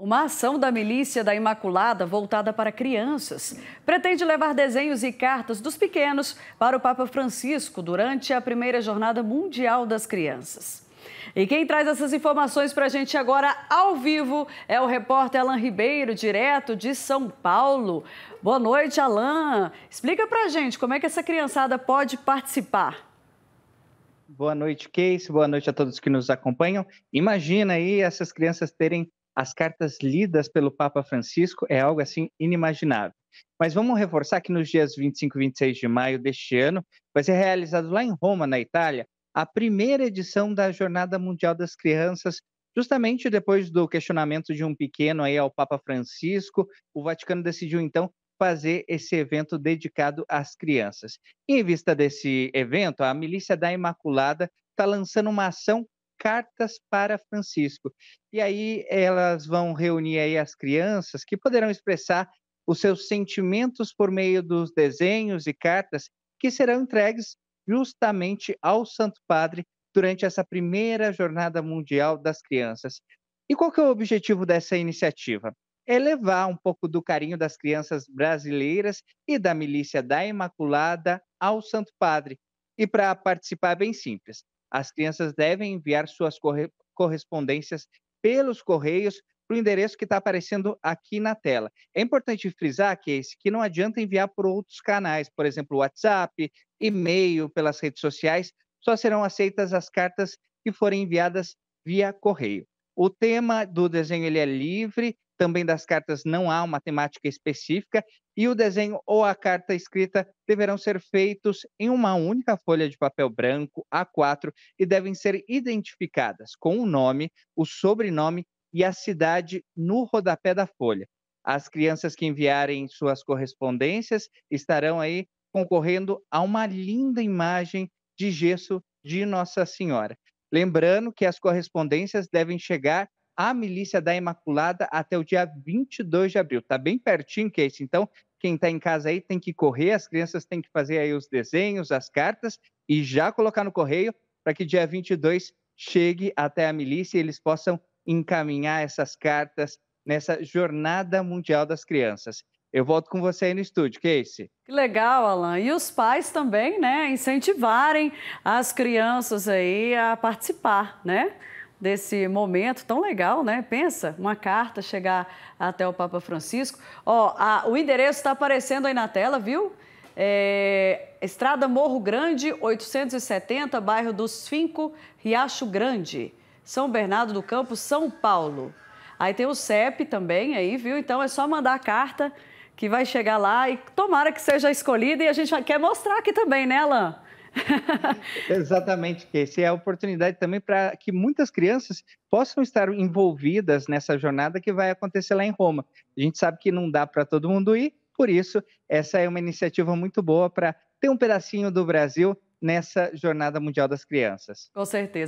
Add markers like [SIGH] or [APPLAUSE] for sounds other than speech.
Uma ação da milícia da Imaculada voltada para crianças pretende levar desenhos e cartas dos pequenos para o Papa Francisco durante a primeira Jornada Mundial das Crianças. E quem traz essas informações para a gente agora ao vivo é o repórter Alain Ribeiro, direto de São Paulo. Boa noite, Alain. Explica para a gente como é que essa criançada pode participar. Boa noite, Case. Boa noite a todos que nos acompanham. Imagina aí essas crianças terem as cartas lidas pelo Papa Francisco é algo assim inimaginável. Mas vamos reforçar que nos dias 25 e 26 de maio deste ano vai ser realizado lá em Roma, na Itália, a primeira edição da Jornada Mundial das Crianças, justamente depois do questionamento de um pequeno aí ao Papa Francisco, o Vaticano decidiu então fazer esse evento dedicado às crianças. Em vista desse evento, a Milícia da Imaculada está lançando uma ação Cartas para Francisco. E aí elas vão reunir aí as crianças que poderão expressar os seus sentimentos por meio dos desenhos e cartas que serão entregues justamente ao Santo Padre durante essa primeira Jornada Mundial das Crianças. E qual que é o objetivo dessa iniciativa? Elevar é um pouco do carinho das crianças brasileiras e da milícia da Imaculada ao Santo Padre. E para participar, é bem simples. As crianças devem enviar suas corre correspondências pelos correios para o endereço que está aparecendo aqui na tela. É importante frisar que esse que não adianta enviar por outros canais, por exemplo, WhatsApp, e-mail, pelas redes sociais, só serão aceitas as cartas que forem enviadas via correio. O tema do desenho ele é livre também das cartas não há uma temática específica e o desenho ou a carta escrita deverão ser feitos em uma única folha de papel branco A4 e devem ser identificadas com o nome, o sobrenome e a cidade no rodapé da folha. As crianças que enviarem suas correspondências estarão aí concorrendo a uma linda imagem de gesso de Nossa Senhora. Lembrando que as correspondências devem chegar a milícia da Imaculada até o dia 22 de abril. Está bem pertinho, Casey. Então, quem está em casa aí tem que correr, as crianças têm que fazer aí os desenhos, as cartas e já colocar no correio para que dia 22 chegue até a milícia e eles possam encaminhar essas cartas nessa Jornada Mundial das Crianças. Eu volto com você aí no estúdio, Casey. Que legal, Alan. E os pais também, né, incentivarem as crianças aí a participar, né? desse momento tão legal, né? Pensa, uma carta chegar até o Papa Francisco. Ó, a, o endereço está aparecendo aí na tela, viu? É, Estrada Morro Grande, 870, bairro dos Cinco, Riacho Grande, São Bernardo do Campo, São Paulo. Aí tem o CEP também aí, viu? Então é só mandar a carta que vai chegar lá e tomara que seja escolhida e a gente quer mostrar aqui também, né, Alain? [LAUGHS] Exatamente, Casey. É a oportunidade também para que muitas crianças possam estar envolvidas nessa jornada que vai acontecer lá em Roma. A gente sabe que não dá para todo mundo ir, por isso, essa é uma iniciativa muito boa para ter um pedacinho do Brasil nessa Jornada Mundial das Crianças. Com certeza.